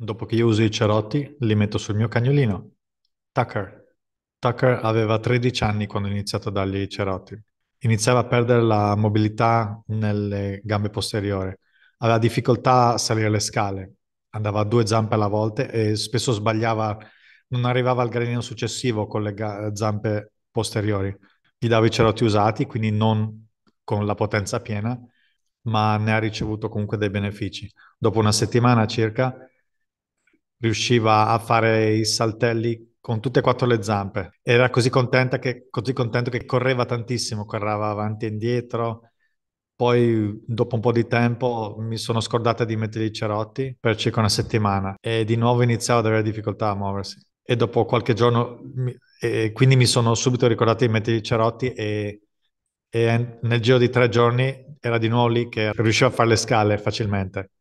Dopo che io uso i cerotti, li metto sul mio cagnolino. Tucker. Tucker aveva 13 anni quando ho iniziato a dargli i cerotti. Iniziava a perdere la mobilità nelle gambe posteriori. Aveva difficoltà a salire le scale. Andava a due zampe alla volta e spesso sbagliava, non arrivava al gradino successivo con le ga- zampe posteriori. Gli davo i cerotti usati, quindi non con la potenza piena, ma ne ha ricevuto comunque dei benefici. Dopo una settimana circa riusciva a fare i saltelli con tutte e quattro le zampe. Era così, contenta che, così contento che correva tantissimo, correva avanti e indietro. Poi, dopo un po' di tempo, mi sono scordata di mettere i cerotti per circa una settimana e di nuovo iniziavo ad avere difficoltà a muoversi. E dopo qualche giorno, mi, quindi mi sono subito ricordato di mettere i cerotti e, e nel giro di tre giorni era di nuovo lì che riuscivo a fare le scale facilmente.